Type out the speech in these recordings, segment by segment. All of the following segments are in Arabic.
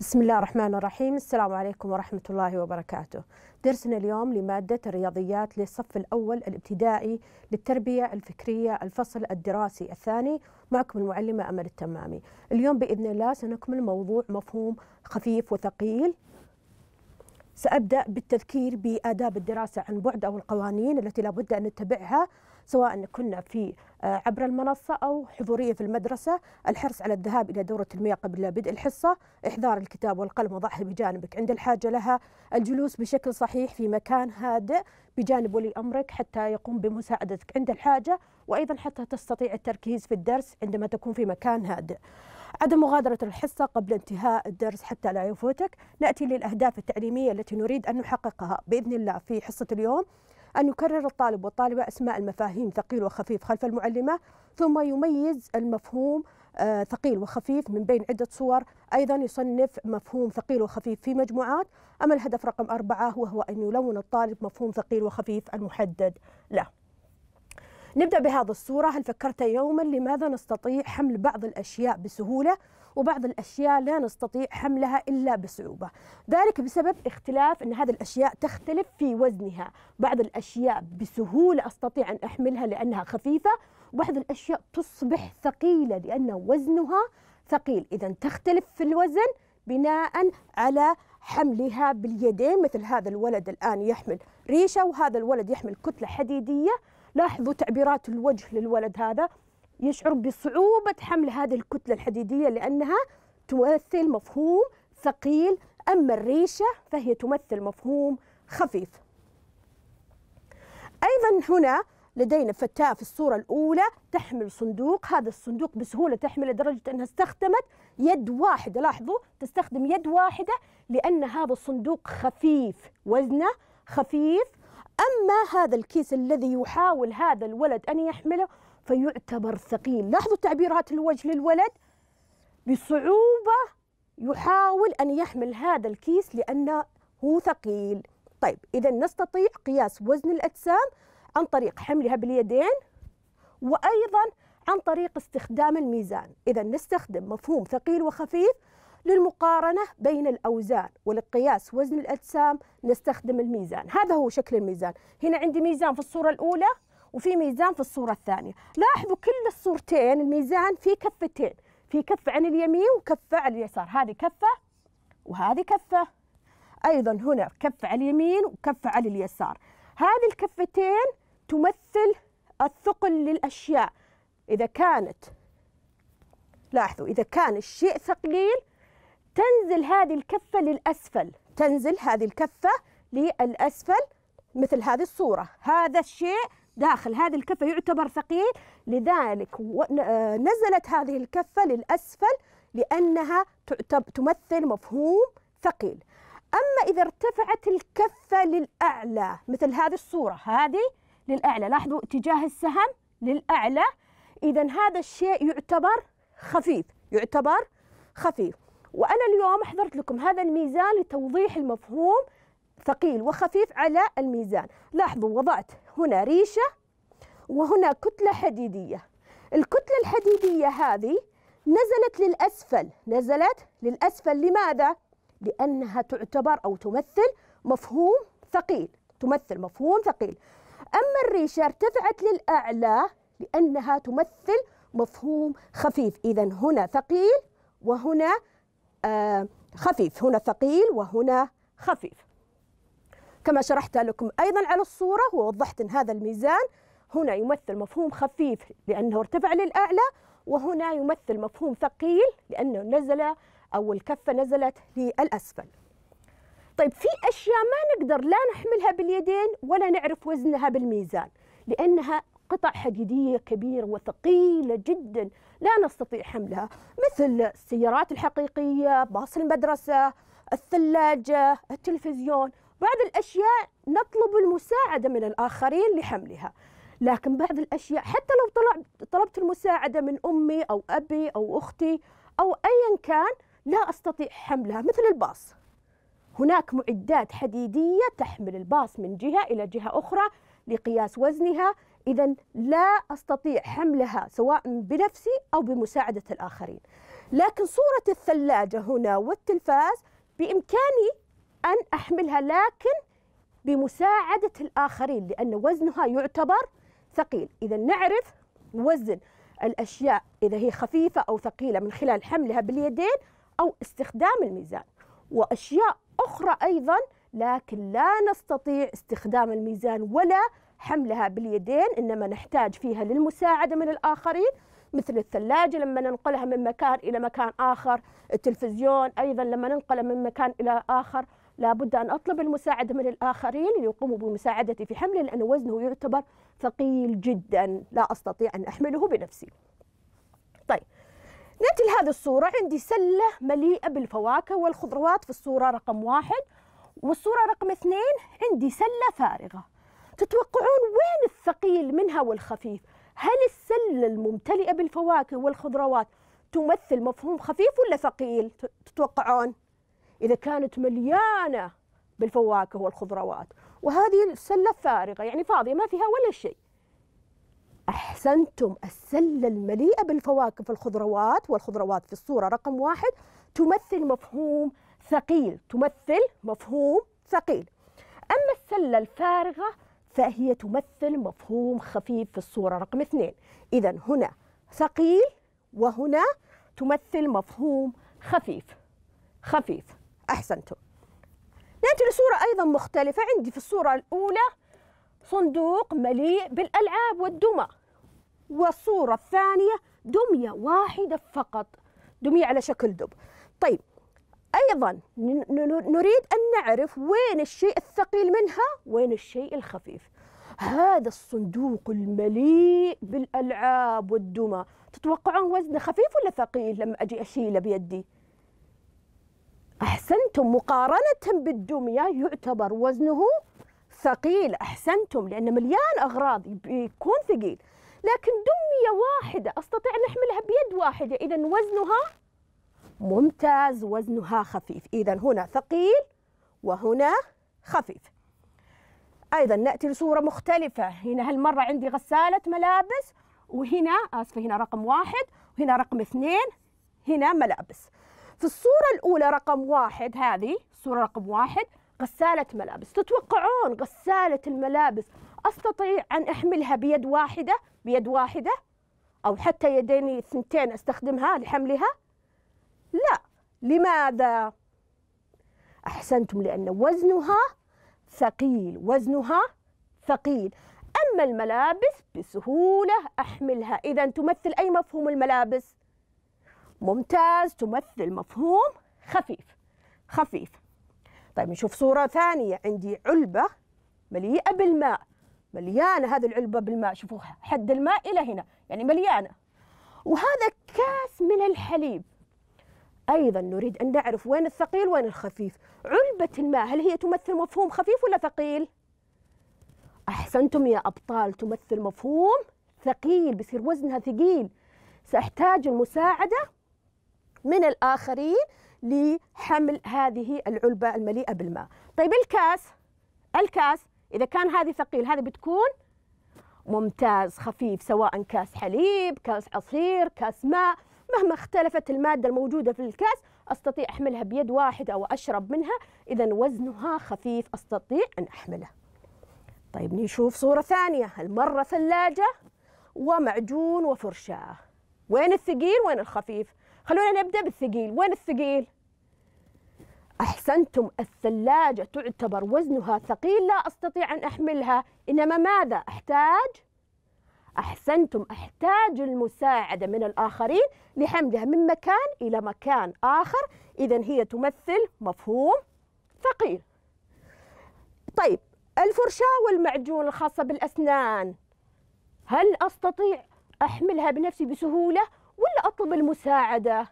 بسم الله الرحمن الرحيم السلام عليكم ورحمة الله وبركاته درسنا اليوم لمادة الرياضيات للصف الأول الابتدائي للتربية الفكرية الفصل الدراسي الثاني معكم المعلمة أمل التمامي اليوم بإذن الله سنكمل موضوع مفهوم خفيف وثقيل سأبدأ بالتذكير بآداب الدراسة عن بعد أو القوانين التي لابد أن نتبعها سواء كنا في آه، عبر المنصة أو حضورية في المدرسة الحرص على الذهاب إلى دورة المياه قبل بدء الحصة إحضار الكتاب والقلم وضعه بجانبك عند الحاجة لها الجلوس بشكل صحيح في مكان هادئ بجانب ولي أمرك حتى يقوم بمساعدتك عند الحاجة وأيضا حتى تستطيع التركيز في الدرس عندما تكون في مكان هادئ عدم مغادرة الحصة قبل انتهاء الدرس حتى لا يفوتك نأتي للأهداف التعليمية التي نريد أن نحققها بإذن الله في حصة اليوم أن يكرر الطالب والطالبة أسماء المفاهيم ثقيل وخفيف خلف المعلمة ثم يميز المفهوم آه، ثقيل وخفيف من بين عدة صور أيضا يصنف مفهوم ثقيل وخفيف في مجموعات أما الهدف رقم أربعة وهو أن يلون الطالب مفهوم ثقيل وخفيف المحدد له نبدأ بهذه الصورة هل فكرت يوما لماذا نستطيع حمل بعض الأشياء بسهولة وبعض الأشياء لا نستطيع حملها إلا بصعوبة ذلك بسبب اختلاف أن هذه الأشياء تختلف في وزنها بعض الأشياء بسهولة أستطيع أن أحملها لأنها خفيفة وبعض الأشياء تصبح ثقيلة لأن وزنها ثقيل إذا تختلف في الوزن بناء على حملها باليدين مثل هذا الولد الآن يحمل ريشة وهذا الولد يحمل كتلة حديدية لاحظوا تعبيرات الوجه للولد هذا يشعر بصعوبة حمل هذه الكتلة الحديدية لأنها تمثل مفهوم ثقيل أما الريشة فهي تمثل مفهوم خفيف أيضا هنا لدينا فتاة في الصورة الأولى تحمل صندوق هذا الصندوق بسهولة تحمل لدرجة أنها استخدمت يد واحدة لاحظوا تستخدم يد واحدة لأن هذا الصندوق خفيف وزنه خفيف أما هذا الكيس الذي يحاول هذا الولد أن يحمله فيعتبر ثقيل لاحظوا تعبيرات الوجه للولد بصعوبة يحاول أن يحمل هذا الكيس لأنه هو ثقيل طيب إذا نستطيع قياس وزن الأجسام عن طريق حملها باليدين وأيضا عن طريق استخدام الميزان إذا نستخدم مفهوم ثقيل وخفيف للمقارنة بين الأوزان ولقياس وزن الأجسام نستخدم الميزان هذا هو شكل الميزان هنا عندي ميزان في الصورة الأولى وفي ميزان في الصورة الثانية لاحظوا كل الصورتين الميزان في كفتين في كفة عن اليمين وكفة عن اليسار هذه كفة وهذه كفة أيضا هنا كفة على اليمين وكفة على اليسار هذه الكفتين تمثل الثقل للأشياء إذا كانت لاحظوا إذا كان الشيء ثقيل تنزل هذه الكفة للأسفل تنزل هذه الكفة للأسفل مثل هذه الصورة هذا الشيء داخل هذه الكفة يعتبر ثقيل لذلك آه، نزلت هذه الكفة للأسفل لأنها تمثل مفهوم ثقيل أما إذا ارتفعت الكفة للأعلى مثل هذه الصورة هذه للأعلى لاحظوا اتجاه السهم للأعلى إذا هذا الشيء يعتبر خفيف يعتبر خفيف وأنا اليوم حضرت لكم هذا الميزان لتوضيح المفهوم ثقيل وخفيف على الميزان لاحظوا وضعت هنا ريشة وهنا كتلة حديدية الكتلة الحديدية هذه نزلت للأسفل نزلت للأسفل لماذا؟ لأنها تعتبر أو تمثل مفهوم ثقيل تمثل مفهوم ثقيل أما الريشة ارتفعت للأعلى لأنها تمثل مفهوم خفيف إذا هنا ثقيل وهنا آه خفيف هنا ثقيل وهنا خفيف كما شرحت لكم أيضا على الصورة ووضحت أن هذا الميزان هنا يمثل مفهوم خفيف لأنه ارتفع للأعلى وهنا يمثل مفهوم ثقيل لأنه نزل أو الكفة نزلت للأسفل طيب في أشياء ما نقدر لا نحملها باليدين ولا نعرف وزنها بالميزان لأنها قطع حديدية كبيرة وثقيلة جدا لا نستطيع حملها مثل السيارات الحقيقية باص المدرسة الثلاجة التلفزيون بعض الأشياء نطلب المساعدة من الآخرين لحملها لكن بعض الأشياء حتى لو طلب طلبت المساعدة من أمي أو أبي أو أختي أو أيا كان لا أستطيع حملها مثل الباص هناك معدات حديدية تحمل الباص من جهة إلى جهة أخرى لقياس وزنها إذا لا أستطيع حملها سواء بنفسي أو بمساعدة الآخرين لكن صورة الثلاجة هنا والتلفاز بإمكاني أن أحملها لكن بمساعدة الآخرين لأن وزنها يعتبر ثقيل إذا نعرف وزن الأشياء إذا هي خفيفة أو ثقيلة من خلال حملها باليدين أو استخدام الميزان وأشياء أخرى أيضا لكن لا نستطيع استخدام الميزان ولا حملها باليدين إنما نحتاج فيها للمساعدة من الآخرين مثل الثلاجة لما ننقلها من مكان إلى مكان آخر التلفزيون أيضا لما ننقله من مكان إلى آخر لابد أن أطلب المساعدة من الآخرين ليقوموا بمساعدتي في حمله لأن وزنه يعتبر ثقيل جدا لا أستطيع أن أحمله بنفسي طيب نأتي لهذه الصورة عندي سلة مليئة بالفواكه والخضروات في الصورة رقم واحد والصورة رقم اثنين عندي سلة فارغة تتوقعون وين الثقيل منها والخفيف هل السلة الممتلئة بالفواكه والخضروات تمثل مفهوم خفيف ولا ثقيل تتوقعون إذا كانت مليانة بالفواكه والخضروات وهذه السلة فارغة يعني فاضية ما فيها ولا شيء أحسنتم السلة المليئة بالفواكه في الخضروات والخضروات في الصورة رقم واحد تمثل مفهوم ثقيل تمثل مفهوم ثقيل أما السلة الفارغة فهي تمثل مفهوم خفيف في الصورة رقم اثنين إذا هنا ثقيل وهنا تمثل مفهوم خفيف خفيف أحسنتم نأتي لصورة أيضا مختلفة عندي في الصورة الأولى صندوق مليء بالألعاب والدمى والصورة الثانية دمية واحدة فقط دمية على شكل دب طيب أيضا نريد أن نعرف وين الشيء الثقيل منها وين الشيء الخفيف هذا الصندوق المليء بالألعاب والدمى تتوقعون وزنه خفيف ولا ثقيل لما أجي أشيله بيدي؟ أحسنتم مقارنة بالدمية يعتبر وزنه ثقيل أحسنتم لأنه مليان أغراض يكون ثقيل لكن دمية واحدة أستطيع أن أحملها بيد واحدة إذا وزنها ممتاز وزنها خفيف إذا هنا ثقيل وهنا خفيف أيضا نأتي لصورة مختلفة هنا هالمرة عندي غسالة ملابس وهنا آسفة هنا رقم واحد وهنا رقم اثنين هنا ملابس في الصورة الأولى رقم واحد هذه صورة رقم واحد غسالة ملابس تتوقعون غسالة الملابس أستطيع أن أحملها بيد واحدة بيد واحدة أو حتى يديني ثنتين أستخدمها لحملها لا لماذا؟ أحسنتم لأن وزنها ثقيل وزنها ثقيل أما الملابس بسهولة أحملها إذا تمثل أي مفهوم الملابس؟ ممتاز تمثل مفهوم خفيف خفيف طيب نشوف صورة ثانية عندي علبة مليئة بالماء مليانة هذه العلبة بالماء شوفوا حد الماء إلى هنا يعني مليانة وهذا كاس من الحليب أيضا نريد أن نعرف وين الثقيل وين الخفيف علبة الماء هل هي تمثل مفهوم خفيف ولا ثقيل؟ أحسنتم يا أبطال تمثل مفهوم ثقيل بصير وزنها ثقيل سأحتاج المساعدة من الآخرين لحمل هذه العلبة المليئة بالماء طيب الكاس الكاس إذا كان هذه ثقيل هذه بتكون ممتاز خفيف سواء كاس حليب كاس عصير كاس ماء مهما اختلفت المادة الموجودة في الكاس أستطيع أحملها بيد واحدة أو أشرب منها إذا وزنها خفيف أستطيع أن أحمله طيب نشوف صورة ثانية المرة ثلاجة ومعجون وفرشاة وين الثقيل وين الخفيف خلونا نبدأ بالثقيل وين الثقيل؟ أحسنتم الثلاجة تعتبر وزنها ثقيل لا أستطيع أن أحملها إنما ماذا أحتاج؟ أحسنتم أحتاج المساعدة من الآخرين لحملها من مكان إلى مكان آخر إذا هي تمثل مفهوم ثقيل طيب الفرشاة والمعجون الخاصة بالأسنان هل أستطيع أحملها بنفسي بسهولة ولا أطلب المساعدة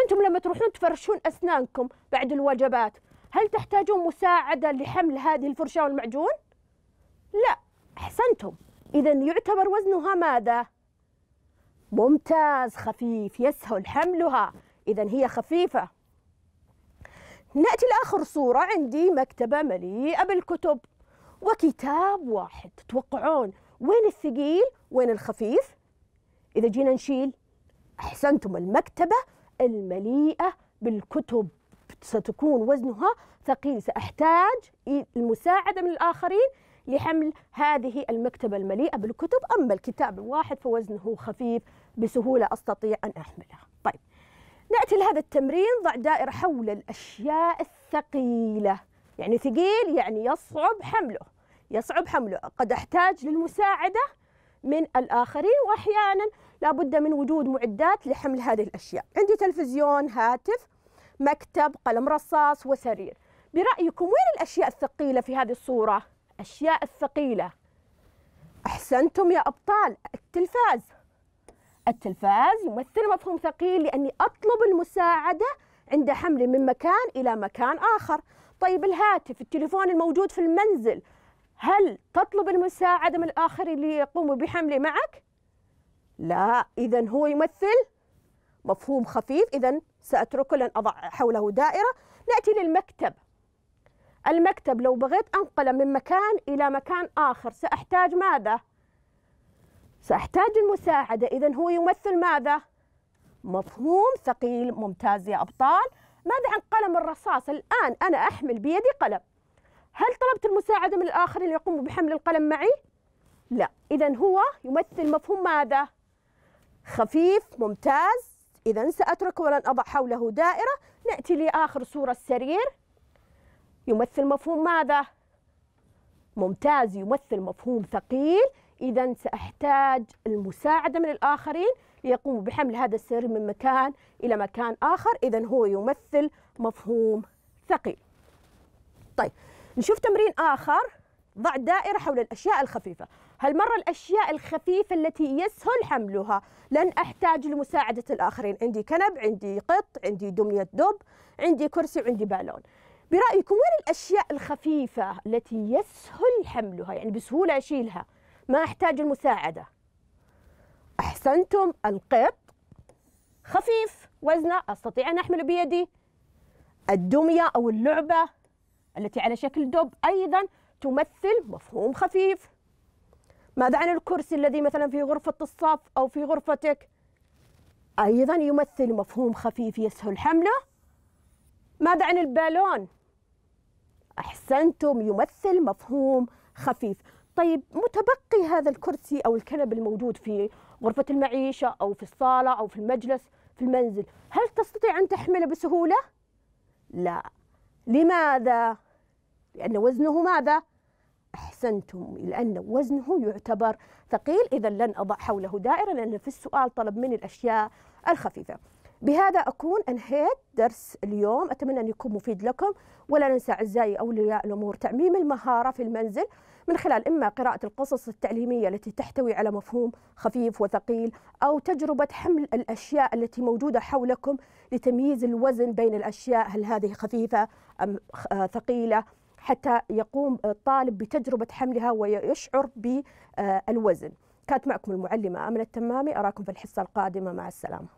أنتم لما تروحون تفرشون أسنانكم بعد الوجبات هل تحتاجون مساعدة لحمل هذه الفرشاة والمعجون؟ لا أحسنتم إذا يعتبر وزنها ماذا؟ ممتاز خفيف يسهل حملها إذا هي خفيفة نأتي لآخر صورة عندي مكتبة مليئة بالكتب وكتاب واحد تتوقعون وين الثقيل وين الخفيف إذا جينا نشيل أحسنتم المكتبة المليئة بالكتب ستكون وزنها ثقيل سأحتاج المساعدة من الآخرين لحمل هذه المكتبة المليئة بالكتب أما الكتاب الواحد فوزنه خفيف بسهولة أستطيع أن أحمله طيب نأتي لهذا التمرين ضع دائرة حول الأشياء الثقيلة يعني ثقيل يعني يصعب حمله يصعب حمله قد أحتاج للمساعدة من الآخرين وأحيانا لابد من وجود معدات لحمل هذه الأشياء عندي تلفزيون هاتف مكتب قلم رصاص وسرير برأيكم وين الأشياء الثقيلة في هذه الصورة؟ الأشياء الثقيلة أحسنتم يا أبطال التلفاز التلفاز يمثل مفهوم ثقيل لأني أطلب المساعدة عند حملي من مكان إلى مكان آخر طيب الهاتف التليفون الموجود في المنزل هل تطلب المساعدة من الآخرين ليقوموا بحمله معك؟ لا إذا هو يمثل مفهوم خفيف إذا سأتركه لن أضع حوله دائرة نأتي للمكتب المكتب لو بغيت أنقله من مكان إلى مكان آخر سأحتاج ماذا؟ سأحتاج المساعدة إذا هو يمثل ماذا؟ مفهوم ثقيل ممتاز يا أبطال ماذا عن قلم الرصاص الآن أنا أحمل بيدي قلم هل طلبت المساعدة من الآخرين ليقوموا بحمل القلم معي؟ لا إذا هو يمثل مفهوم ماذا؟ خفيف ممتاز إذا سأترك ولن أضع حوله دائرة نأتي لآخر صورة السرير يمثل مفهوم ماذا؟ ممتاز يمثل مفهوم ثقيل إذا سأحتاج المساعدة من الآخرين ليقوموا بحمل هذا السرير من مكان إلى مكان آخر إذا هو يمثل مفهوم ثقيل طيب نشوف تمرين آخر ضع دائرة حول الأشياء الخفيفة هالمرة الأشياء الخفيفة التي يسهل حملها لن أحتاج لمساعدة الآخرين عندي كنب عندي قط عندي دمية دب عندي كرسي وعندي بالون برأيكم وين الأشياء الخفيفة التي يسهل حملها يعني بسهولة أشيلها ما أحتاج المساعدة أحسنتم القط خفيف وزنه أستطيع أن أحمله بيدي الدمية أو اللعبة التي على شكل دب أيضا تمثل مفهوم خفيف ماذا عن الكرسي الذي مثلا في غرفة الصف أو في غرفتك أيضا يمثل مفهوم خفيف يسهل حمله ماذا عن البالون أحسنتم يمثل مفهوم خفيف طيب متبقي هذا الكرسي أو الكنب الموجود في غرفة المعيشة أو في الصالة أو في المجلس في المنزل هل تستطيع أن تحمله بسهولة؟ لا لماذا؟ لأن وزنه ماذا؟ أحسنتم لأن وزنه يعتبر ثقيل إذا لن أضع حوله دائرة لأن في السؤال طلب مني الأشياء الخفيفة بهذا أكون أنهيت درس اليوم أتمنى أن يكون مفيد لكم ولا ننسى أعزائي أولياء الأمور تعميم المهارة في المنزل من خلال إما قراءة القصص التعليمية التي تحتوي على مفهوم خفيف وثقيل أو تجربة حمل الأشياء التي موجودة حولكم لتمييز الوزن بين الأشياء هل هذه خفيفة أم آه، ثقيلة حتى يقوم الطالب بتجربة حملها ويشعر بالوزن كانت معكم المعلمة أمنة التمامي أراكم في الحصة القادمة مع السلامة